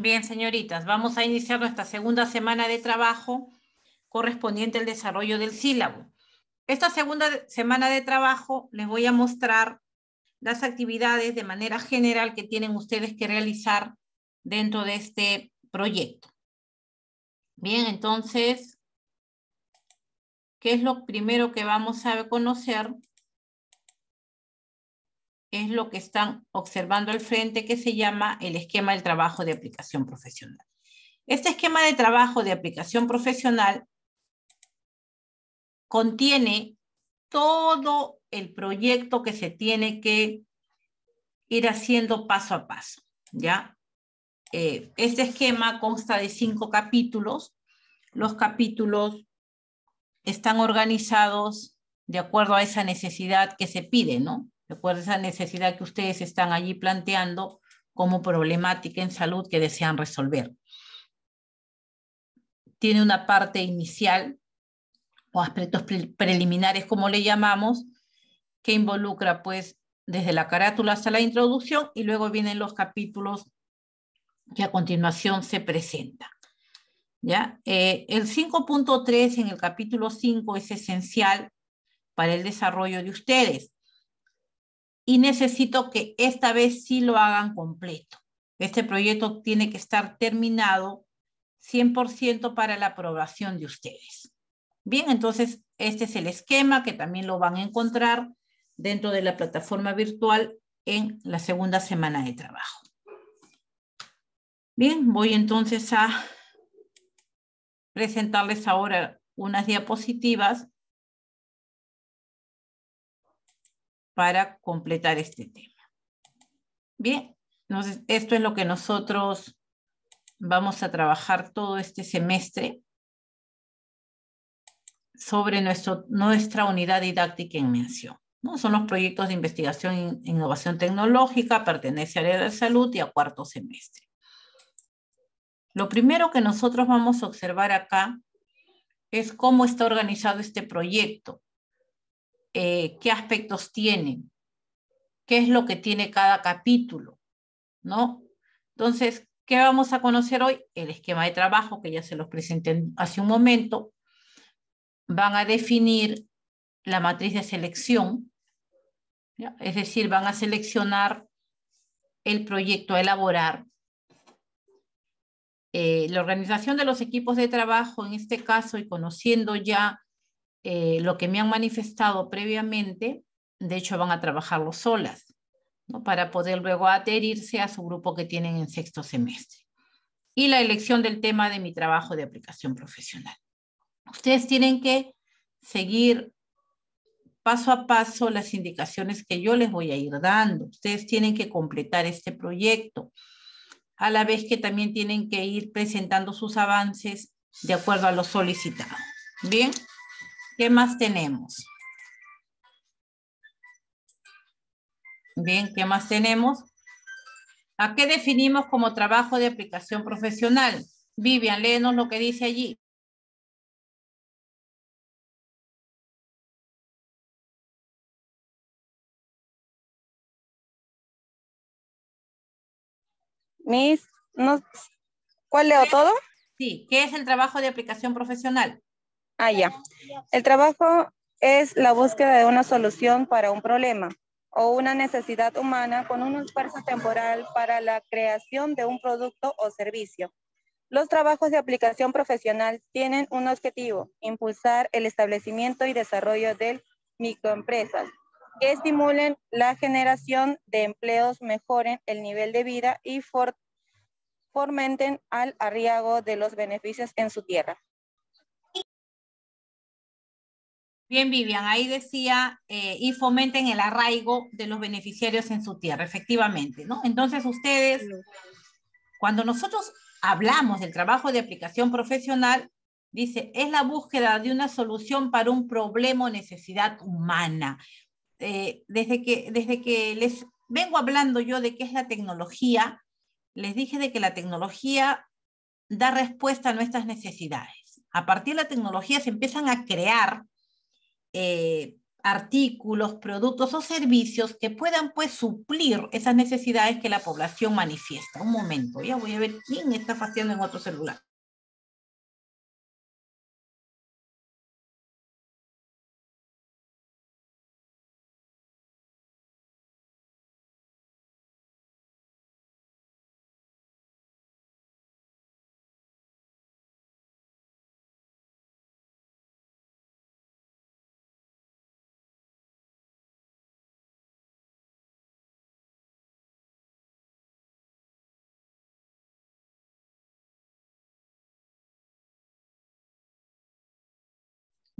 Bien, señoritas, vamos a iniciar nuestra segunda semana de trabajo correspondiente al desarrollo del sílabo. Esta segunda semana de trabajo les voy a mostrar las actividades de manera general que tienen ustedes que realizar dentro de este proyecto. Bien, entonces, ¿qué es lo primero que vamos a conocer? es lo que están observando al frente, que se llama el esquema del trabajo de aplicación profesional. Este esquema de trabajo de aplicación profesional contiene todo el proyecto que se tiene que ir haciendo paso a paso, ¿ya? Eh, este esquema consta de cinco capítulos. Los capítulos están organizados de acuerdo a esa necesidad que se pide, ¿no? de acuerdo esa necesidad que ustedes están allí planteando como problemática en salud que desean resolver. Tiene una parte inicial o aspectos preliminares, como le llamamos, que involucra pues desde la carátula hasta la introducción y luego vienen los capítulos que a continuación se presentan. ¿Ya? Eh, el 5.3 en el capítulo 5 es esencial para el desarrollo de ustedes y necesito que esta vez sí lo hagan completo. Este proyecto tiene que estar terminado 100% para la aprobación de ustedes. Bien, entonces este es el esquema que también lo van a encontrar dentro de la plataforma virtual en la segunda semana de trabajo. Bien, voy entonces a presentarles ahora unas diapositivas para completar este tema. Bien, esto es lo que nosotros vamos a trabajar todo este semestre sobre nuestra unidad didáctica en mención. Son los proyectos de investigación e innovación tecnológica, pertenece al área de salud y a cuarto semestre. Lo primero que nosotros vamos a observar acá es cómo está organizado este proyecto. Eh, qué aspectos tienen, qué es lo que tiene cada capítulo, ¿no? Entonces, ¿qué vamos a conocer hoy? El esquema de trabajo que ya se los presenté hace un momento. Van a definir la matriz de selección, es decir, van a seleccionar el proyecto a elaborar. Eh, la organización de los equipos de trabajo, en este caso, y conociendo ya eh, lo que me han manifestado previamente, de hecho van a trabajarlo solas, para poder luego adherirse a su grupo que tienen en sexto semestre. Y la elección del tema de mi trabajo de aplicación profesional. Ustedes tienen que seguir paso a paso las indicaciones que yo les voy a ir dando. Ustedes tienen que completar este proyecto, a la vez que también tienen que ir presentando sus avances de acuerdo a lo solicitado. Bien. ¿Qué más tenemos? Bien, ¿qué más tenemos? ¿A qué definimos como trabajo de aplicación profesional? Vivian, léenos lo que dice allí. Miss, ¿cuál leo todo? Sí, ¿qué es el trabajo de aplicación profesional? Ah, El trabajo es la búsqueda de una solución para un problema o una necesidad humana con un esfuerzo temporal para la creación de un producto o servicio. Los trabajos de aplicación profesional tienen un objetivo, impulsar el establecimiento y desarrollo de microempresas que estimulen la generación de empleos, mejoren el nivel de vida y for fomenten al arriago de los beneficios en su tierra. Bien, Vivian, ahí decía, eh, y fomenten el arraigo de los beneficiarios en su tierra, efectivamente, ¿no? Entonces ustedes, cuando nosotros hablamos del trabajo de aplicación profesional, dice, es la búsqueda de una solución para un problema o necesidad humana. Eh, desde, que, desde que les vengo hablando yo de qué es la tecnología, les dije de que la tecnología da respuesta a nuestras necesidades. A partir de la tecnología se empiezan a crear eh, artículos, productos o servicios que puedan pues suplir esas necesidades que la población manifiesta. Un momento, ya voy a ver quién está haciendo en otro celular.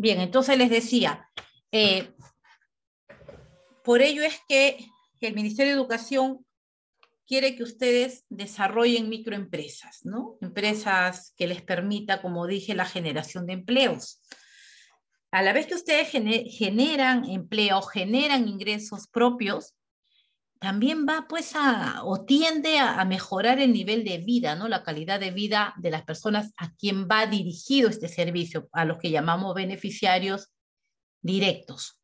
Bien, entonces les decía, eh, por ello es que el Ministerio de Educación quiere que ustedes desarrollen microempresas, ¿no? Empresas que les permita, como dije, la generación de empleos. A la vez que ustedes generan empleo, generan ingresos propios, también va pues a, o tiende a, mejorar el nivel de vida, ¿no? la calidad de vida de las personas a quien va dirigido este servicio, a los que llamamos beneficiarios directos.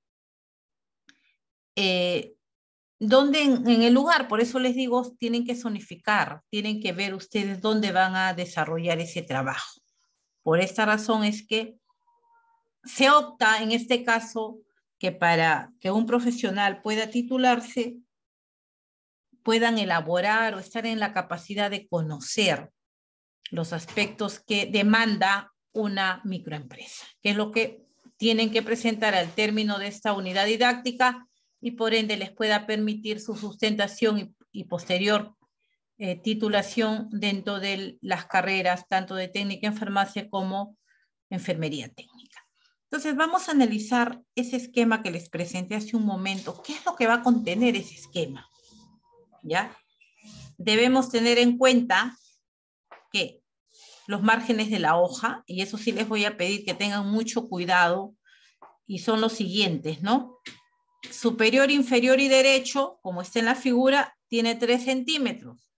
Eh, donde en, en, el lugar, por eso les digo, tienen que zonificar, tienen que ver ustedes dónde van a desarrollar ese trabajo. Por esta razón es que se opta en este caso que para que un profesional pueda titularse, puedan elaborar o estar en la capacidad de conocer los aspectos que demanda una microempresa, que es lo que tienen que presentar al término de esta unidad didáctica y por ende les pueda permitir su sustentación y, posterior eh, titulación dentro de las carreras, tanto de técnica en farmacia como enfermería técnica. Entonces vamos a analizar ese esquema que les presenté hace un momento. ¿Qué es lo que va a contener ese esquema? ¿ya? Debemos tener en cuenta que los márgenes de la hoja, y eso sí les voy a pedir que tengan mucho cuidado, y son los siguientes, ¿no? Superior, inferior y derecho, como está en la figura, tiene 3 centímetros.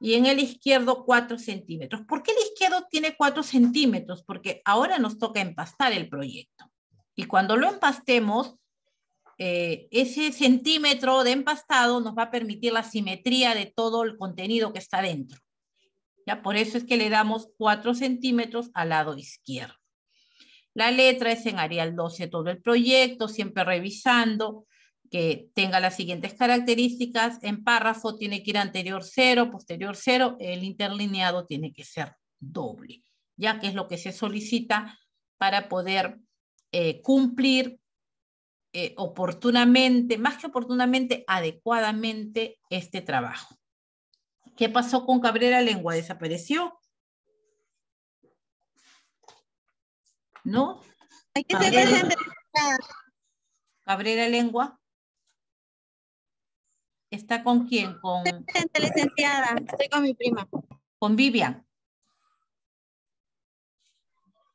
Y en el izquierdo 4 centímetros. ¿Por qué el izquierdo tiene 4 centímetros? Porque ahora nos toca empastar el proyecto. Y cuando lo empastemos, eh, ese centímetro de empastado nos va a permitir la simetría de todo el contenido que está dentro. ¿ya? Por eso es que le damos 4 centímetros al lado izquierdo. La letra es en Arial 12 todo el proyecto, siempre revisando que tenga las siguientes características. En párrafo tiene que ir anterior 0, posterior 0, el interlineado tiene que ser doble, ya que es lo que se solicita para poder eh, cumplir eh, oportunamente, más que oportunamente, adecuadamente este trabajo. ¿Qué pasó con Cabrera Lengua? ¿Desapareció? ¿No? Hay que Cabrera, Cabrera Lengua. ¿Está con quién? Con... licenciada. Estoy con mi prima. Con Vivian.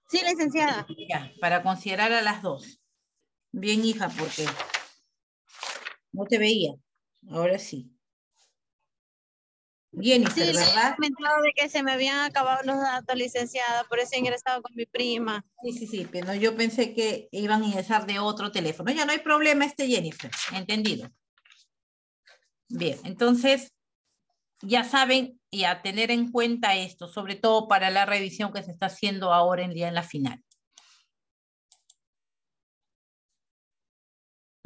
Sí, licenciada. para considerar a las dos. Bien, hija, porque no te veía. Ahora sí. Bien, sí, ¿verdad? Me de que se me habían acabado los datos, licenciada, por eso he ingresado con mi prima. Sí, sí, sí, pero yo pensé que iban a ingresar de otro teléfono. Ya no hay problema este Jennifer, entendido. Bien, entonces, ya saben y a tener en cuenta esto, sobre todo para la revisión que se está haciendo ahora en día en la final.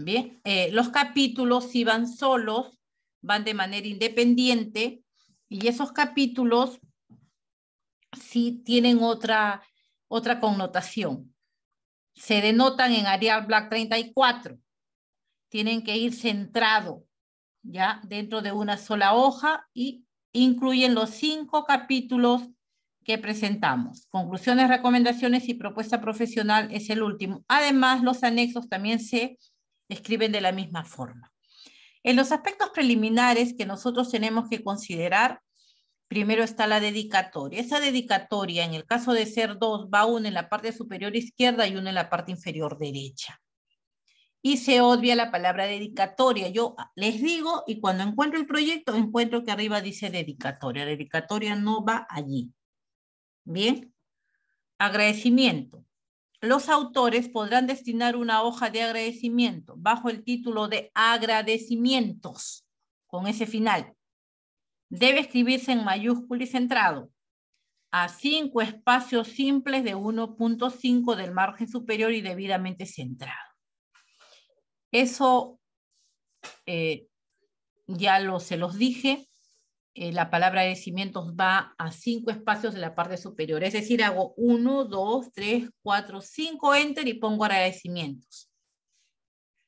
Bien, eh, los capítulos si van solos, van de manera independiente y esos capítulos sí tienen otra, otra connotación. Se denotan en Arial Black 34. Tienen que ir centrado ya dentro de una sola hoja y incluyen los cinco capítulos que presentamos. Conclusiones, recomendaciones y propuesta profesional es el último. Además, los anexos también se escriben de la misma forma. En los aspectos preliminares que nosotros tenemos que considerar, primero está la dedicatoria. Esa dedicatoria, en el caso de ser dos, va una en la parte superior izquierda y una en la parte inferior derecha. Y se obvia la palabra dedicatoria. Yo les digo, y cuando encuentro el proyecto, encuentro que arriba dice dedicatoria. dedicatoria no va allí. Bien. Agradecimiento los autores podrán destinar una hoja de agradecimiento bajo el título de agradecimientos, con ese final. Debe escribirse en mayúscula y centrado, a cinco espacios simples de 1.5 del margen superior y debidamente centrado. Eso eh, ya lo, se los dije, eh, la palabra agradecimientos va a cinco espacios de la parte superior. Es decir, hago 1, 2, 3, 4, 5, enter y pongo agradecimientos.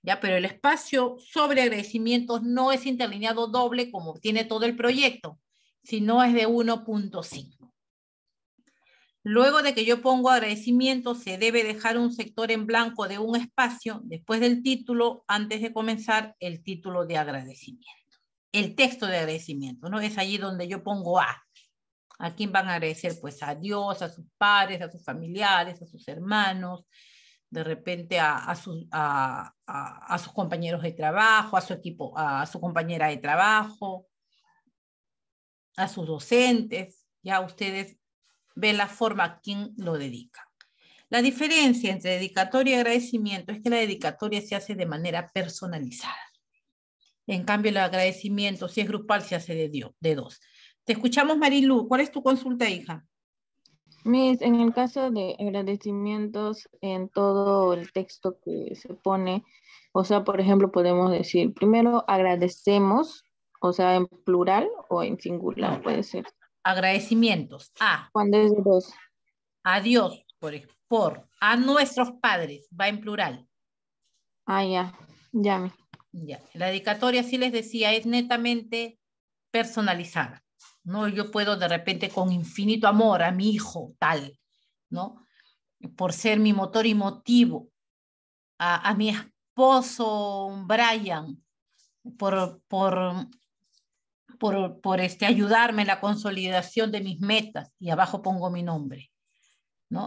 Ya, pero el espacio sobre agradecimientos no es interlineado doble como tiene todo el proyecto, sino es de 1.5. Luego de que yo pongo agradecimientos, se debe dejar un sector en blanco de un espacio después del título, antes de comenzar el título de agradecimiento el texto de agradecimiento, ¿no? Es allí donde yo pongo a. ¿A quién van a agradecer? Pues a Dios, a sus padres, a sus familiares, a sus hermanos, de repente a, sus, a, a sus compañeros de trabajo, a su equipo, a su compañera de trabajo, a sus docentes. Ya ustedes ven la forma a quién lo dedica. La diferencia entre dedicatoria y agradecimiento es que la dedicatoria se hace de manera personalizada. En cambio, el agradecimiento, si es grupal, se hace de, Dios, de dos. Te escuchamos, Marilu. ¿Cuál es tu consulta, hija? Mis, en el caso de agradecimientos en todo el texto que se pone, o sea, por ejemplo, podemos decir, primero agradecemos, o sea, en plural o en singular, puede ser. Agradecimientos a. Cuando es de dos. A Dios, por, por a nuestros padres, va en plural. Ah, ya, ya. La dedicatoria, sí les decía, es netamente personalizada, ¿no? Yo puedo de repente con infinito amor a mi hijo, tal, ¿no? Por ser mi motor y motivo, a, mi esposo Brian, por, por, por, este, ayudarme en la consolidación de mis metas, y abajo pongo mi nombre.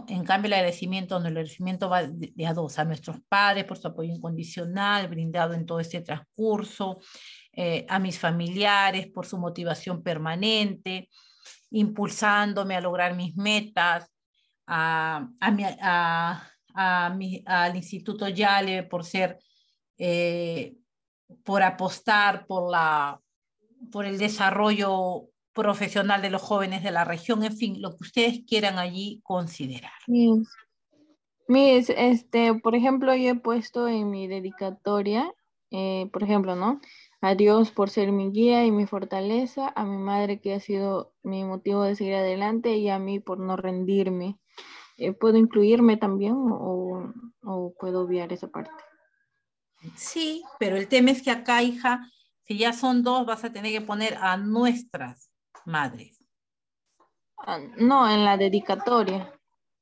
En cambio, el agradecimiento, va de, a dos, a nuestros padres por su apoyo incondicional brindado en todo este transcurso, eh, a mis familiares por su motivación permanente, impulsándome a lograr mis metas, a, al Instituto Yale por ser, eh, por apostar por, la, por el desarrollo profesional de los jóvenes de la región, en fin, lo que ustedes quieran allí considerar. Mis, este, por ejemplo, yo he puesto en mi dedicatoria, eh, por ejemplo, ¿no? A Dios por ser mi guía y mi fortaleza, a mi madre que ha sido mi motivo de seguir adelante y a mí por no rendirme. Eh, ¿Puedo incluirme también o, o puedo obviar esa parte? Sí, pero el tema es que acá, hija, si ya son dos, vas a tener que poner a nuestras madres. Ah, no, en la dedicatoria.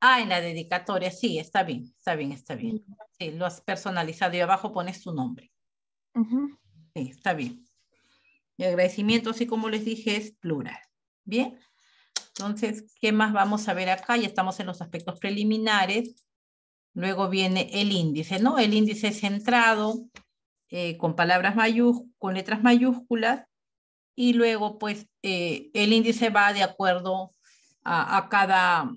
Ah, en la dedicatoria, sí, está bien, está bien, está bien. Sí, lo has personalizado y abajo pones tu nombre. Sí, está bien. Mi agradecimiento, así como les dije, es plural. Bien. Entonces, ¿qué más vamos a ver acá? Ya estamos en los aspectos preliminares. Luego viene el índice, ¿no? El índice centrado eh, con palabras mayúsculas, con letras mayúsculas y luego pues eh, el índice va de acuerdo a, a, cada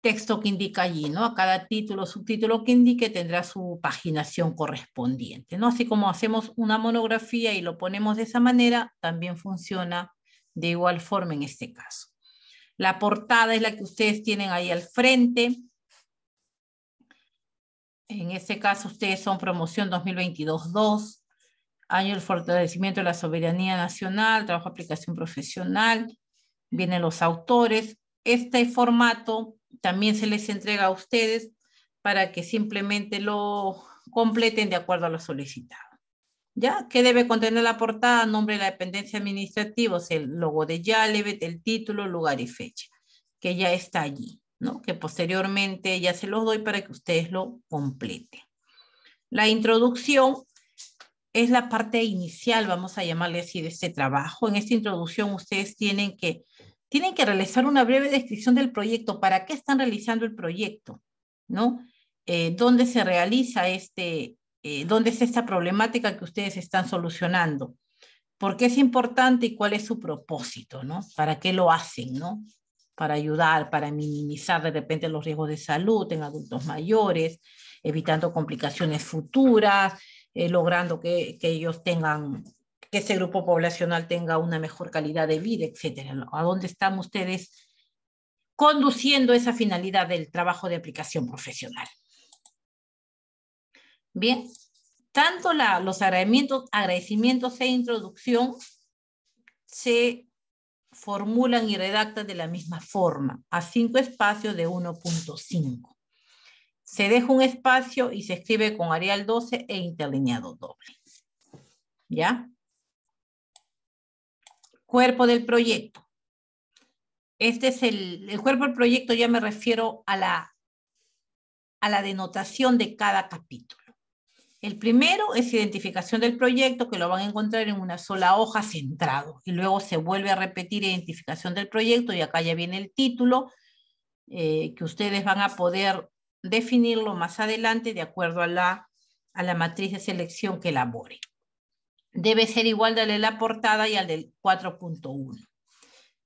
texto que indica allí, ¿no? A cada título, subtítulo que indique tendrá su paginación correspondiente, ¿no? Así como hacemos una monografía y lo ponemos de esa manera, también funciona de igual forma en este caso. La portada es la que ustedes tienen ahí al frente. En este caso ustedes son promoción 2022-2 año el fortalecimiento de la soberanía nacional, trabajo aplicación profesional, vienen los autores. Este formato también se les entrega a ustedes para que simplemente lo completen de acuerdo a lo solicitado. ¿Ya? ¿Qué debe contener la portada? Nombre de la dependencia administrativa, o el logo de Yalevet, el título, lugar y fecha, que ya está allí, ¿no? Que posteriormente ya se los doy para que ustedes lo completen. La introducción es la parte inicial, vamos a llamarle así, de este trabajo. En esta introducción ustedes tienen que, tienen que realizar una breve descripción del proyecto, para qué están realizando el proyecto, ¿no? Eh, ¿Dónde se realiza este, eh, dónde es esta problemática que ustedes están solucionando? ¿Por qué es importante y cuál es su propósito, ¿no? ¿Para qué lo hacen, ¿no? Para ayudar, para minimizar de repente los riesgos de salud en adultos mayores, evitando complicaciones futuras, eh, logrando que, ellos tengan, que ese grupo poblacional tenga una mejor calidad de vida, etcétera. ¿A dónde están ustedes conduciendo esa finalidad del trabajo de aplicación profesional? Bien, tanto los agradecimientos, agradecimientos e introducción se formulan y redactan de la misma forma, a cinco espacios de 1.5 se deja un espacio y se escribe con Arial 12 e interlineado doble. ¿Ya? Cuerpo del proyecto. Este es el, el cuerpo del proyecto, ya me refiero a la, la denotación de cada capítulo. El primero es identificación del proyecto, que lo van a encontrar en una sola hoja centrado. Y luego se vuelve a repetir identificación del proyecto y acá ya viene el título eh, que ustedes van a poder definirlo más adelante de acuerdo a la, a la matriz de selección que elabore. Debe ser igual al de la portada y al del 4.1.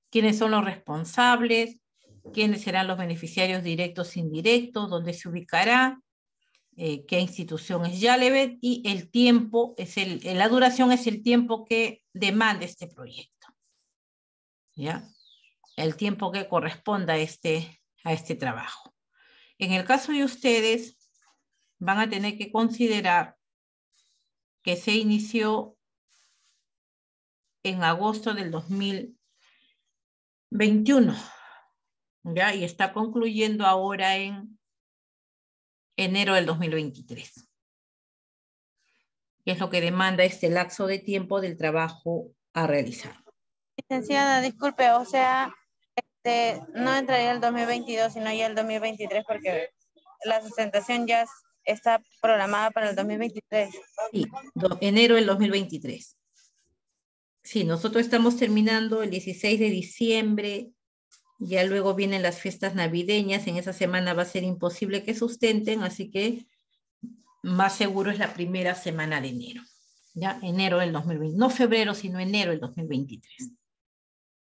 ¿Quiénes son los responsables? ¿Quiénes serán los beneficiarios directos e indirectos? ¿Dónde se ubicará? Eh, ¿Qué institución es Yalevet? Y el tiempo, es el, eh, la duración es el tiempo que demanda este proyecto. ¿Ya? El tiempo que corresponda este, a este trabajo. En el caso de ustedes, van a tener que considerar que se inició en agosto del 2021, ¿ya? Y está concluyendo ahora en enero del 2023. Que es lo que demanda este lapso de tiempo del trabajo a realizar. Licenciada, disculpe, o sea, este, no entraría el 2022, sino ya el 2023, porque la sustentación ya está programada para el 2023. Sí, enero del 2023. Sí, nosotros estamos terminando el 16 de diciembre, ya luego vienen las fiestas navideñas, en esa semana va a ser imposible que sustenten, así que más seguro es la primera semana de enero, ya enero del 2020, no febrero, sino enero del 2023.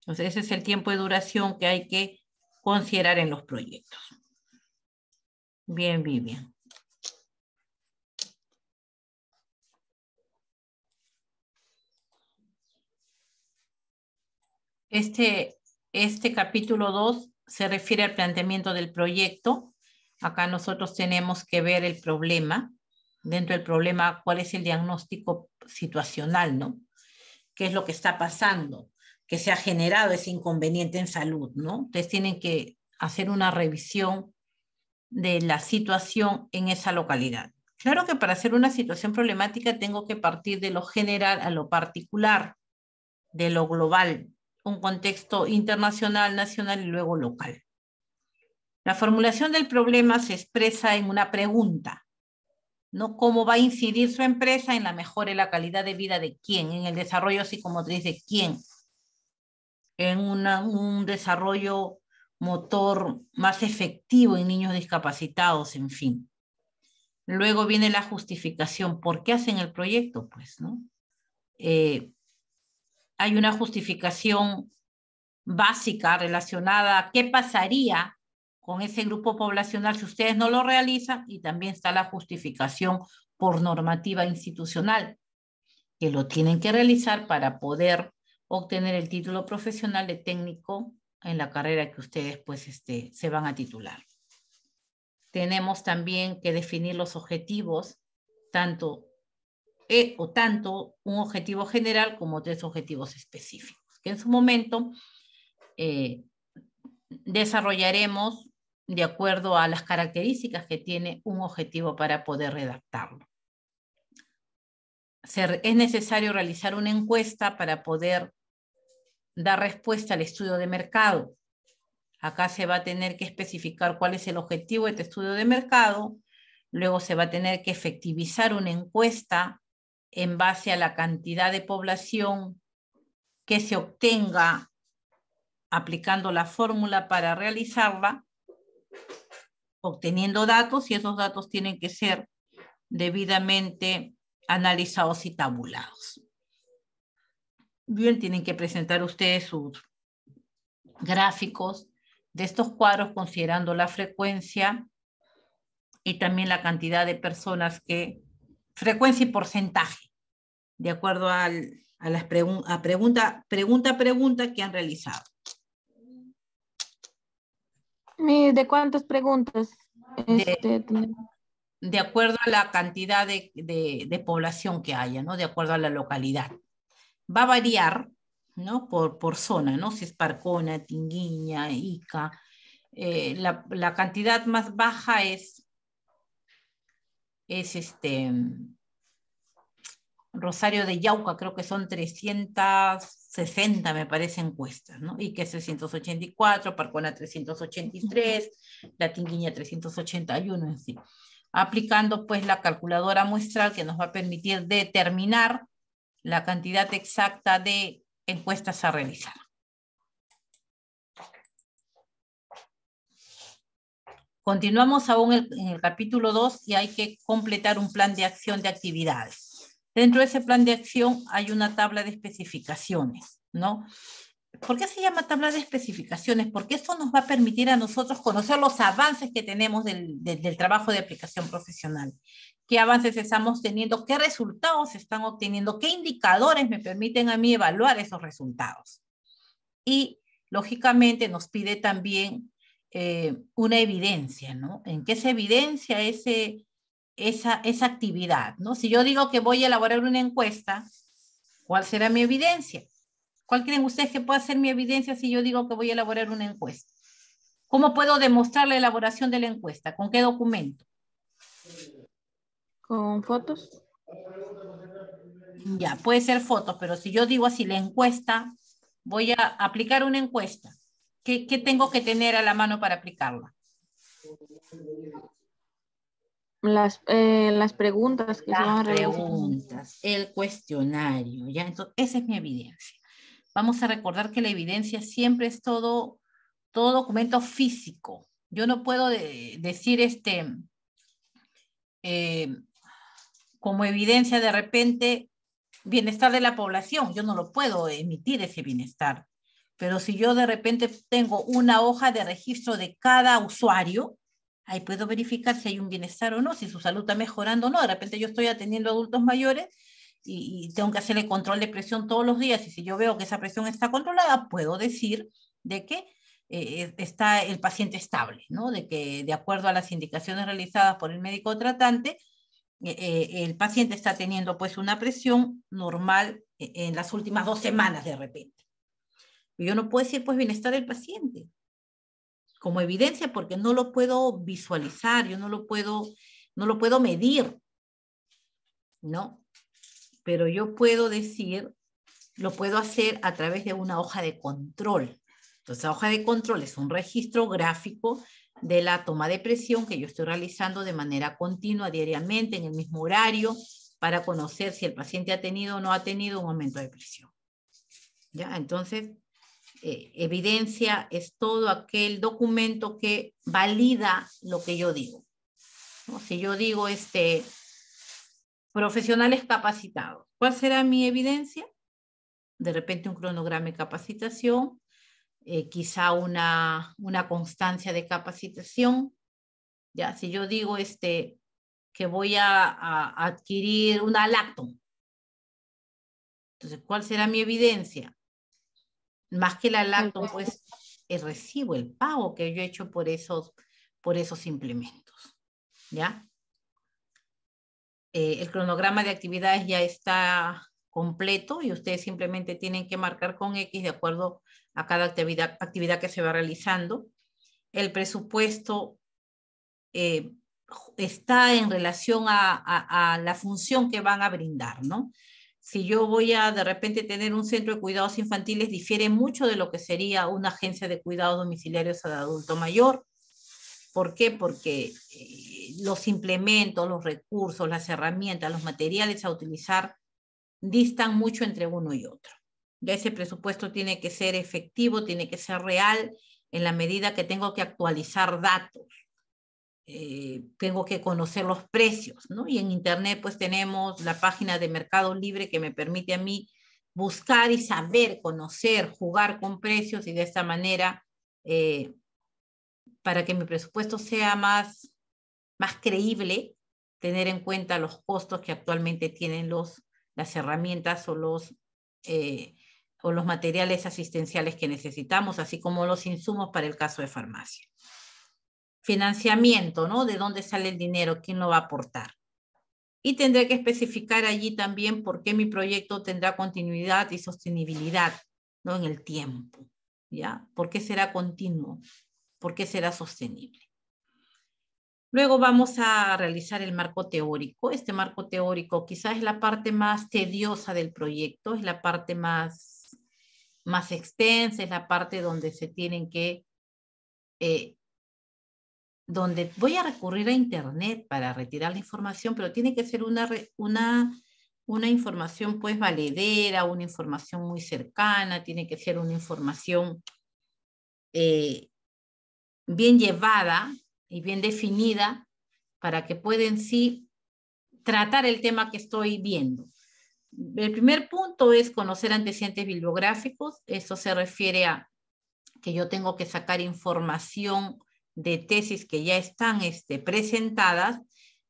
Entonces, ese es el tiempo de duración que hay que considerar en los proyectos. Bien, Vivian. Este, este capítulo 2 se refiere al planteamiento del proyecto. Acá nosotros tenemos que ver el problema. Dentro del problema, cuál es el diagnóstico situacional, ¿no? ¿Qué es lo que está pasando? que se ha generado ese inconveniente en salud, ¿no? Ustedes tienen que hacer una revisión de la situación en esa localidad. Claro que para hacer una situación problemática tengo que partir de lo general a lo particular, de lo global, un contexto internacional, nacional y luego local. La formulación del problema se expresa en una pregunta, ¿no? ¿Cómo va a incidir su empresa en la mejora de la calidad de vida de quién, en el desarrollo psicomotriz de quién, en un desarrollo motor más efectivo en niños discapacitados, en fin. Luego viene la justificación. ¿Por qué hacen el proyecto? Pues, ¿no? Eh, hay una justificación básica relacionada a qué pasaría con ese grupo poblacional si ustedes no lo realizan y también está la justificación por normativa institucional, que lo tienen que realizar para poder obtener el título profesional de técnico en la carrera que ustedes pues este, se van a titular. Tenemos también que definir los objetivos, tanto e, o tanto un objetivo general como tres objetivos específicos, que en su momento eh, desarrollaremos de acuerdo a las características que tiene un objetivo para poder redactarlo. es necesario realizar una encuesta para poder da respuesta al estudio de mercado. Acá se va a tener que especificar cuál es el objetivo de este estudio de mercado, luego se va a tener que efectivizar una encuesta en base a la cantidad de población que se obtenga aplicando la fórmula para realizarla, obteniendo datos y esos datos tienen que ser debidamente analizados y tabulados bien tienen que presentar ustedes sus gráficos de estos cuadros considerando la frecuencia y también la cantidad de personas que, frecuencia y porcentaje, de acuerdo a las pregun pregunta, pregunta, pregunta que han realizado. ¿De cuántas preguntas? Este, de, acuerdo a la cantidad de, de población que haya, ¿no? De acuerdo a la localidad va a variar ¿no? por, por zona, ¿no? si es Parcona, Tinguiña, Ica. Eh, la, cantidad más baja es, es este, Rosario de Yauca, creo que son 360, me parece, encuestas, ¿no? Y es 384, Parcona 383, La Tinguiña 381, en sí. Aplicando, pues, la calculadora muestral que nos va a permitir determinar la cantidad exacta de encuestas a realizar. Continuamos aún en el capítulo 2 y hay que completar un plan de acción de actividades. Dentro de ese plan de acción hay una tabla de especificaciones, ¿no? ¿Por qué se llama tabla de especificaciones? Porque eso nos va a permitir a nosotros conocer los avances que tenemos del trabajo de aplicación profesional qué avances estamos teniendo, qué resultados están obteniendo, qué indicadores me permiten a mí evaluar esos resultados. Y lógicamente nos pide también eh, una evidencia, ¿no? ¿En qué se evidencia ese, esa, esa actividad, ¿no? Si yo digo que voy a elaborar una encuesta, ¿cuál será mi evidencia? ¿Cuál creen ustedes que pueda ser mi evidencia si yo digo que voy a elaborar una encuesta? ¿Cómo puedo demostrar la elaboración de la encuesta? ¿Con qué documento? con fotos. Ya, puede ser fotos, pero si yo digo así la encuesta, voy a aplicar una encuesta. ¿Qué, tengo que tener a la mano para aplicarla? Las, eh, preguntas las preguntas, el cuestionario, ya, entonces esa es mi evidencia. Vamos a recordar que la evidencia siempre es todo, todo documento físico. Yo no puedo decir este, eh, como evidencia de repente bienestar de la población. Yo no lo puedo emitir ese bienestar. Pero si yo de repente tengo una hoja de registro de cada usuario, ahí puedo verificar si hay un bienestar o no, si su salud está mejorando o no. De repente yo estoy atendiendo adultos mayores y, tengo que hacerle control de presión todos los días. Y si yo veo que esa presión está controlada, puedo decir de que eh, eh, está el paciente estable, ¿no? De que de acuerdo a las indicaciones realizadas por el médico tratante, eh, eh, el paciente está teniendo pues una presión normal eh, en las últimas dos semanas de repente. Yo no puedo decir pues bienestar del paciente como evidencia porque no lo puedo visualizar, yo no lo puedo, no lo puedo medir, ¿no? Pero yo puedo decir, lo puedo hacer a través de una hoja de control. Entonces, la hoja de control es un registro gráfico de la toma de presión que yo estoy realizando de manera continua, diariamente, en el mismo horario, para conocer si el paciente ha tenido o no ha tenido un aumento de presión. ¿Ya? Entonces, eh, evidencia es todo aquel documento que valida lo que yo digo. Si yo digo, este, profesionales capacitados, ¿cuál será mi evidencia? De repente un cronograma de capacitación, eh, quizá una, constancia de capacitación. Ya, si yo digo este, que voy a, adquirir una Lacton, entonces, ¿cuál será mi evidencia? Más que la Lacton, pues el eh, recibo, el pago que yo he hecho por esos, por esos implementos. ¿Ya? Eh, el cronograma de actividades ya está completo y ustedes simplemente tienen que marcar con X de acuerdo a cada actividad, actividad que se va realizando. El presupuesto eh, está en relación a, la función que van a brindar, ¿no? Si yo voy a de repente tener un centro de cuidados infantiles, difiere mucho de lo que sería una agencia de cuidados domiciliarios a adulto mayor. ¿Por qué? Porque eh, los implementos, los recursos, las herramientas, los materiales a utilizar distan mucho entre uno y otro ese presupuesto tiene que ser efectivo, tiene que ser real en la medida que tengo que actualizar datos. Eh, tengo que conocer los precios, ¿no? Y en Internet pues tenemos la página de Mercado Libre que me permite a mí buscar y saber, conocer, jugar con precios y de esta manera, eh, para que mi presupuesto sea más, más creíble, tener en cuenta los costos que actualmente tienen los, las herramientas o los, eh, o los materiales asistenciales que necesitamos, así como los insumos para el caso de farmacia. Financiamiento, ¿no? ¿De dónde sale el dinero? ¿Quién lo va a aportar? Y tendré que especificar allí también por qué mi proyecto tendrá continuidad y sostenibilidad ¿no? en el tiempo. ¿ya? ¿Por qué será continuo? ¿Por qué será sostenible? Luego vamos a realizar el marco teórico. Este marco teórico quizás es la parte más tediosa del proyecto, es la parte más más extensa, es la parte donde se tienen que, eh, donde voy a recurrir a Internet para retirar la información, pero tiene que ser una, una, una información pues valedera, una información muy cercana, tiene que ser una información eh, bien llevada y bien definida para que pueden sí tratar el tema que estoy viendo el primer punto es conocer antecedentes bibliográficos. Esto se refiere a que yo tengo que sacar información de tesis que ya están este, presentadas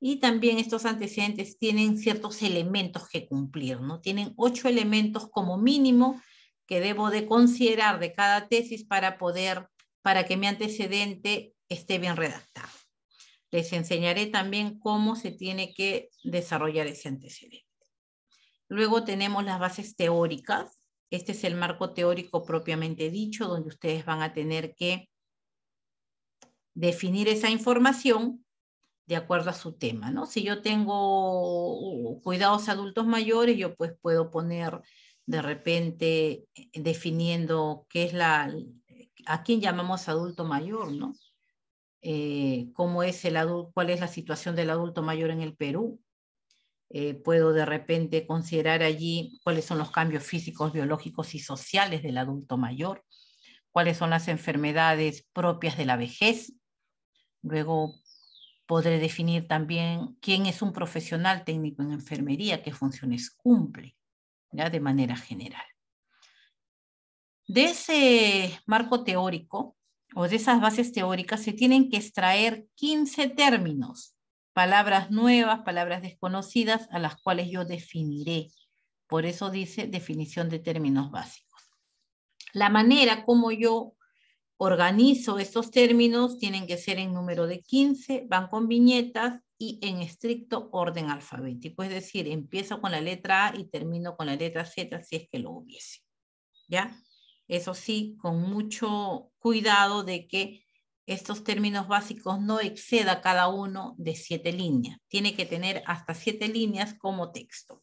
y también estos antecedentes tienen ciertos elementos que cumplir, ¿no? Tienen ocho elementos como mínimo que debo de considerar de cada tesis para poder, para que mi antecedente esté bien redactado. Les enseñaré también cómo se tiene que desarrollar ese antecedente. Luego tenemos las bases teóricas. Este es el marco teórico propiamente dicho, donde ustedes van a tener que definir esa información de acuerdo a su tema, ¿no? Si yo tengo cuidados adultos mayores, yo pues puedo poner de repente eh, definiendo qué es la, a quién llamamos adulto mayor, ¿no? Eh, cómo es el cuál es la situación del adulto mayor en el Perú, eh, puedo de repente considerar allí cuáles son los cambios físicos, biológicos y sociales del adulto mayor, cuáles son las enfermedades propias de la vejez. Luego podré definir también quién es un profesional técnico en enfermería, qué funciones cumple, ¿ya? de manera general. De ese marco teórico o de esas bases teóricas se tienen que extraer 15 términos palabras nuevas, palabras desconocidas a las cuales yo definiré. Por eso dice definición de términos básicos. La manera como yo organizo estos términos tienen que ser en número de 15, van con viñetas y en estricto orden alfabético. Es decir, empiezo con la letra A y termino con la letra Z si es que lo hubiese. ¿Ya? Eso sí, con mucho cuidado de que estos términos básicos no exceda cada uno de siete líneas. Tiene que tener hasta siete líneas como texto.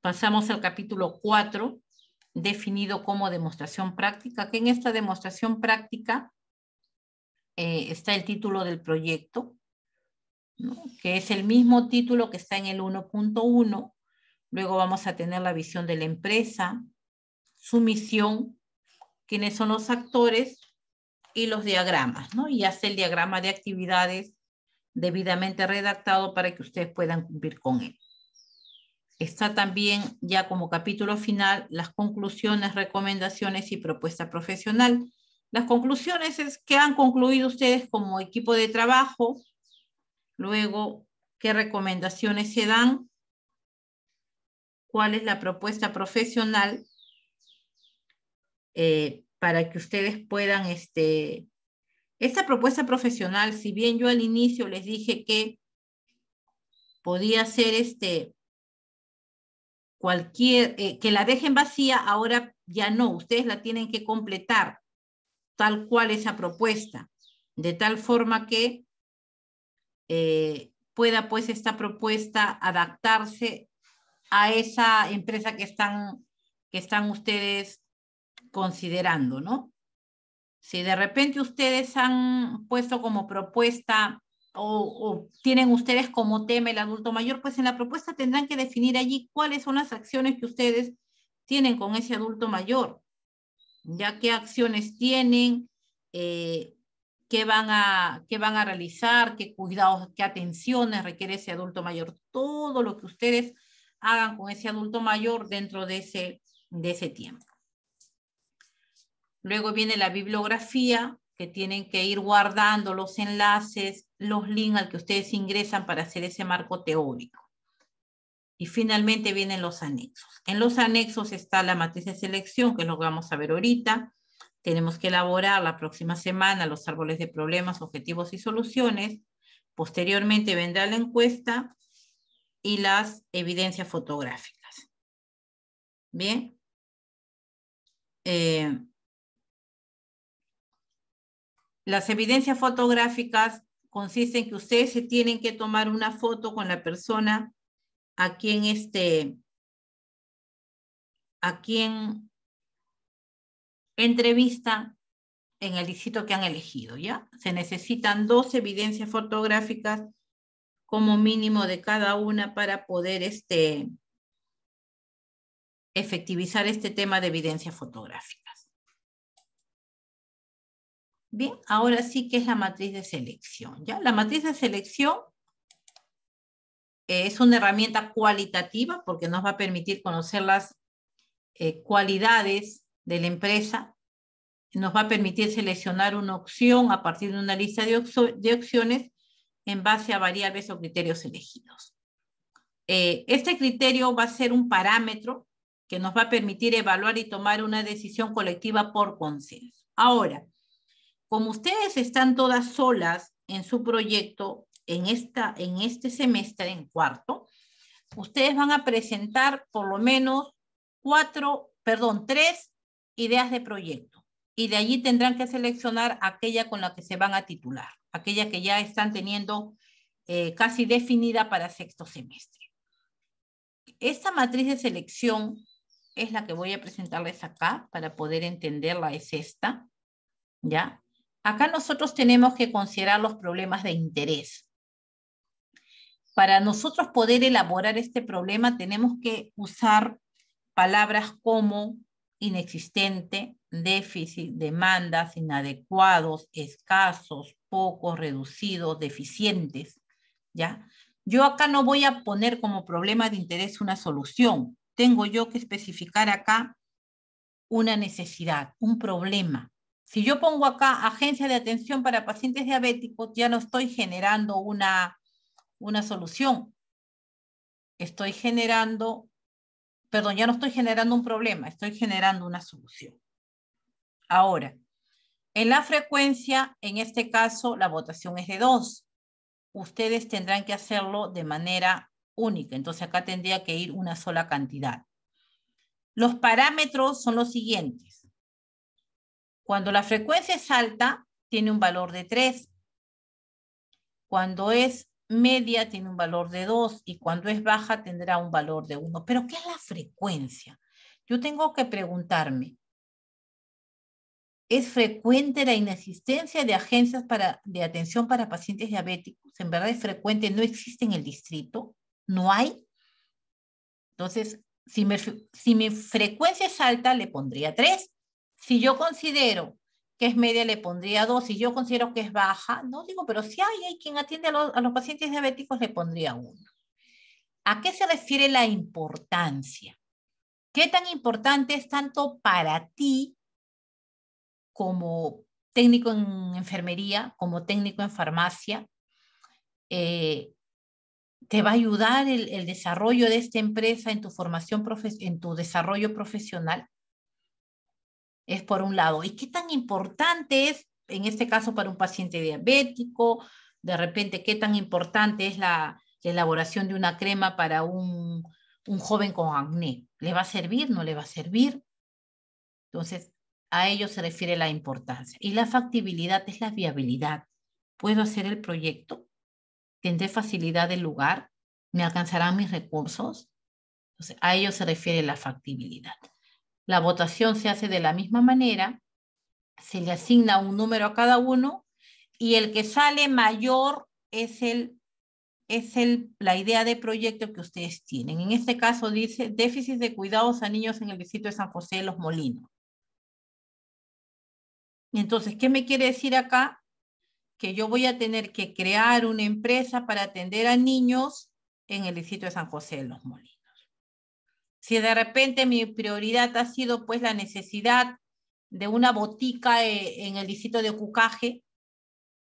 Pasamos al capítulo 4, definido como demostración práctica, que en esta demostración práctica eh, está el título del proyecto, que es el mismo título que está en el 1.1, Luego vamos a tener la visión de la empresa, su misión, quiénes son los actores y los diagramas, ¿no? Y hace el diagrama de actividades debidamente redactado para que ustedes puedan cumplir con él. Está también ya como capítulo final las conclusiones, recomendaciones y propuesta profesional. Las conclusiones es que han concluido ustedes como equipo de trabajo, luego qué recomendaciones se dan cuál es la propuesta profesional eh, para que ustedes puedan, este, esta propuesta profesional, si bien yo al inicio les dije que podía ser este, cualquier, eh, que la dejen vacía, ahora ya no, ustedes la tienen que completar tal cual esa propuesta, de tal forma que eh, pueda pues esta propuesta adaptarse a esa empresa que están, que están ustedes considerando, ¿no? Si de repente ustedes han puesto como propuesta o, tienen ustedes como tema el adulto mayor, pues en la propuesta tendrán que definir allí cuáles son las acciones que ustedes tienen con ese adulto mayor, ya qué acciones tienen, eh, qué, van a, qué van a realizar, qué cuidados, qué atenciones requiere ese adulto mayor, todo lo que ustedes hagan con ese adulto mayor dentro de ese, tiempo. Luego viene la bibliografía, que tienen que ir guardando los enlaces, los links al que ustedes ingresan para hacer ese marco teórico. Y finalmente vienen los anexos. En los anexos está la matriz de selección, que nos lo vamos a ver ahorita. Tenemos que elaborar la próxima semana los árboles de problemas, objetivos y soluciones. Posteriormente vendrá la encuesta y las evidencias fotográficas. Bien. Eh, las evidencias fotográficas consisten en que ustedes se tienen que tomar una foto con la persona a quien este a quien entrevista en el distrito que han elegido, ¿ya? Se necesitan dos evidencias fotográficas como mínimo de cada una para poder este, efectivizar este tema de evidencias fotográficas. Bien, ahora sí que es la matriz de selección. ¿ya? La matriz de selección es una herramienta cualitativa porque nos va a permitir conocer las eh, cualidades de la empresa, nos va a permitir seleccionar una opción a partir de una lista de, opciones en base a variables o criterios elegidos. Eh, este criterio va a ser un parámetro que nos va a permitir evaluar y tomar una decisión colectiva por consenso. Ahora, como ustedes están todas solas en su proyecto en, esta, en este semestre, en cuarto, ustedes van a presentar por lo menos cuatro, perdón, tres ideas de proyecto. Y de allí tendrán que seleccionar aquella con la que se van a titular aquella que ya están teniendo eh, casi definida para sexto semestre. Esta matriz de selección es la que voy a presentarles acá para poder entenderla, es esta. ¿ya? Acá nosotros tenemos que considerar los problemas de interés. Para nosotros poder elaborar este problema tenemos que usar palabras como inexistente, déficit, demandas inadecuados, escasos, pocos, reducidos, deficientes, ¿ya? Yo acá no voy a poner como problema de interés una solución. Tengo yo que especificar acá una necesidad, un problema. Si yo pongo acá agencia de atención para pacientes diabéticos, ya no estoy generando una, una solución. Estoy generando perdón, ya no estoy generando un problema, estoy generando una solución. Ahora, en la frecuencia, en este caso, la votación es de dos. Ustedes tendrán que hacerlo de manera única, entonces acá tendría que ir una sola cantidad. Los parámetros son los siguientes. Cuando la frecuencia es alta, tiene un valor de 3. Cuando es media tiene un valor de 2 y cuando es baja tendrá un valor de 1. Pero ¿qué es la frecuencia? Yo tengo que preguntarme, ¿es frecuente la inexistencia de agencias para, de atención para pacientes diabéticos? ¿En verdad es frecuente? ¿No existe en el distrito? ¿No hay? Entonces, si, si mi frecuencia es alta, le pondría 3. Si yo considero que es media le pondría dos, Si yo considero que es baja, no digo, pero si hay, hay quien atiende a los, pacientes diabéticos le pondría uno. ¿A qué se refiere la importancia? ¿Qué tan importante es tanto para ti como técnico en enfermería, como técnico en farmacia? Eh, ¿Te va a ayudar el, desarrollo de esta empresa en tu formación, en tu desarrollo profesional? Es por un lado. ¿Y qué tan importante es, en este caso, para un paciente diabético? De repente, ¿qué tan importante es la, elaboración de una crema para un, un joven con acné? ¿Le va a servir? ¿No le va a servir? Entonces, a ello se refiere la importancia. Y la factibilidad es la viabilidad. ¿Puedo hacer el proyecto? ¿Tendré facilidad del lugar? ¿Me alcanzarán mis recursos? Entonces, a ello se refiere la factibilidad. La votación se hace de la misma manera, se le asigna un número a cada uno y el que sale mayor es, el, es el, la idea de proyecto que ustedes tienen. En este caso dice déficit de cuidados a niños en el distrito de San José de los Molinos. Entonces, ¿qué me quiere decir acá? Que yo voy a tener que crear una empresa para atender a niños en el distrito de San José de los Molinos. Si de repente mi prioridad ha sido pues la necesidad de una botica eh, en el distrito de Ocucaje,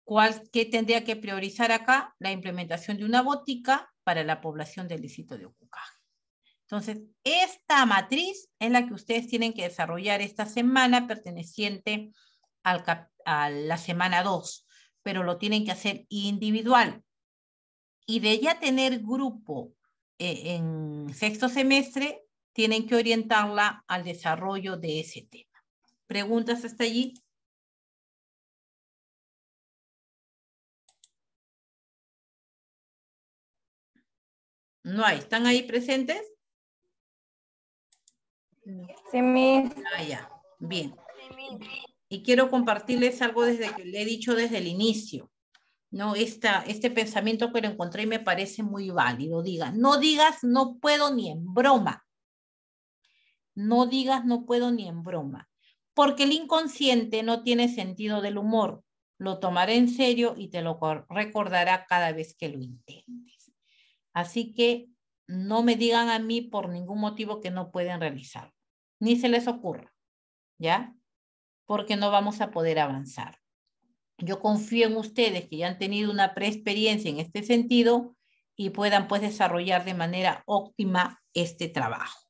¿cuál, ¿qué tendría que priorizar acá? La implementación de una botica para la población del distrito de Ocucaje. Entonces, esta matriz es la que ustedes tienen que desarrollar esta semana perteneciente a la semana 2, pero lo tienen que hacer individual. Y de ya tener grupo eh, en sexto semestre, tienen que orientarla al desarrollo de ese tema. ¿Preguntas hasta allí? No hay. ¿Están ahí presentes? Sí, Ah, Bien. Y quiero compartirles algo desde que le he dicho desde el inicio. No, Esta, este pensamiento que lo encontré y me parece muy válido. Diga, no digas no puedo ni en broma. No digas no puedo ni en broma, porque el inconsciente no tiene sentido del humor, lo tomaré en serio y te lo recordará cada vez que lo intentes. Así que no me digan a mí por ningún motivo que no pueden realizarlo, ni se les ocurra, ¿ya? Porque no vamos a poder avanzar. Yo confío en ustedes que ya han tenido una preexperiencia en este sentido y puedan pues desarrollar de manera óptima este trabajo.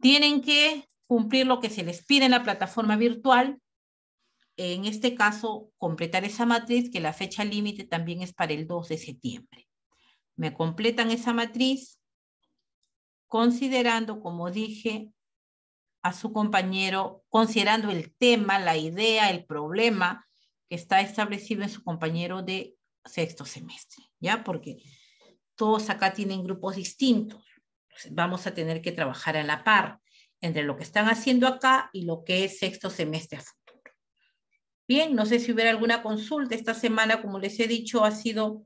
Tienen que cumplir lo que se les pide en la plataforma virtual. En este caso, completar esa matriz, que la fecha límite también es para el 2 de septiembre. Me completan esa matriz considerando, como dije, a su compañero, considerando el tema, la idea, el problema que está establecido en su compañero de sexto semestre, ¿ya? Porque todos acá tienen grupos distintos. Pues, vamos a tener que trabajar a la par entre lo que están haciendo acá y lo que es sexto semestre a futuro. Bien, no sé si hubiera alguna consulta. Esta semana, como les he dicho, ha sido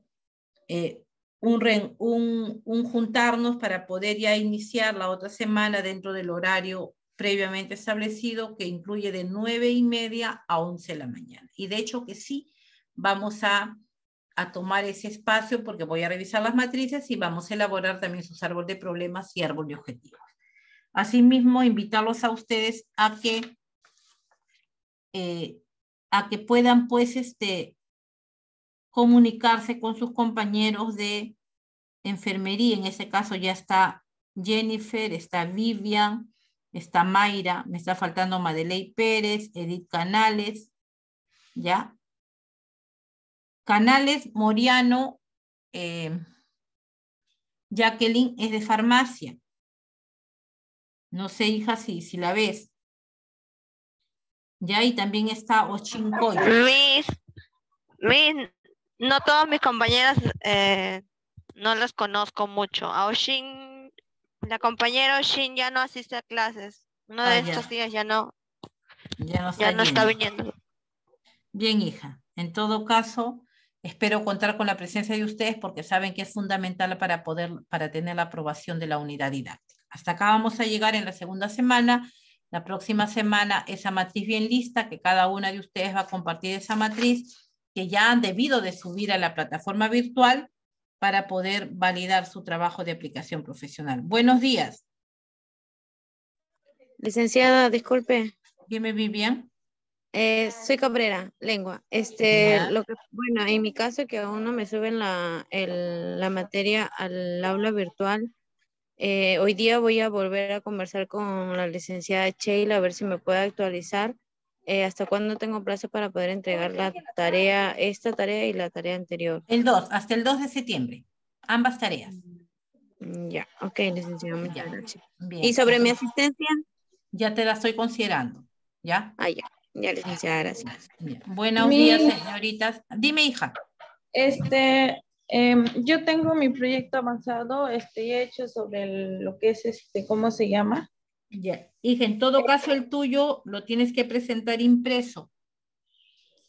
eh, un, juntarnos para poder ya iniciar la otra semana dentro del horario previamente establecido que incluye de nueve y media a once de la mañana. Y de hecho que sí, vamos a a tomar ese espacio porque voy a revisar las matrices y vamos a elaborar también sus árboles de problemas y árboles de objetivos. Asimismo, invitarlos a ustedes a que, eh, a que puedan pues este, comunicarse con sus compañeros de enfermería. En ese caso ya está Jennifer, está Vivian, está Mayra, me está faltando Madeleine Pérez, Edith Canales, ¿ya? Canales Moriano, eh, Jacqueline es de farmacia. No sé, hija, si, si la ves. Ya, ahí también está Oshin Luis, Luis, no todas mis compañeras eh, no las conozco mucho. A Oshin, la compañera Oshin ya no asiste a clases. Uno de ah, estos días ya no, ya no está viniendo. Bien, hija. En todo caso, Espero contar con la presencia de ustedes porque saben que es fundamental para poder para tener la aprobación de la unidad didáctica. Hasta acá vamos a llegar en la segunda semana. La próxima semana esa matriz bien lista que cada una de ustedes va a compartir esa matriz que ya han debido de subir a la plataforma virtual para poder validar su trabajo de aplicación profesional. Buenos días. Licenciada, disculpe. me Vivian. Eh, soy cabrera, lengua. Este, bueno, en mi caso que aún no me suben la, el, la materia al aula virtual, eh, hoy día voy a volver a conversar con la licenciada Sheila a ver si me puede actualizar eh, hasta cuándo tengo plazo para poder entregar la tarea, esta tarea y la tarea anterior. El 2, hasta el 2 de septiembre, ambas tareas. Mm, ya, ok, licenciada, Bien. ¿Y sobre mi asistencia? Ya te la estoy considerando, ¿ya? Ah, ya. Ya, licenciada, gracias. Buenos días, señoritas. Dime, hija. Este, em, yo tengo mi proyecto avanzado, este, hecho sobre lo que es, este, ¿cómo se llama? Ya. Hija, en todo caso, el tuyo lo tienes que presentar impreso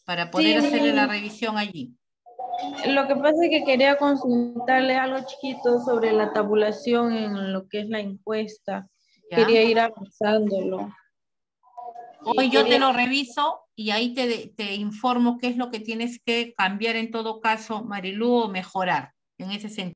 para poder hacerle la revisión allí. Lo que pasa es que quería consultarle algo chiquito sobre la tabulación en lo que es la encuesta. Quería ir avanzándolo. Hoy yo te lo reviso y ahí te, informo qué es lo que tienes que cambiar en todo caso, Marilú o mejorar en ese sentido.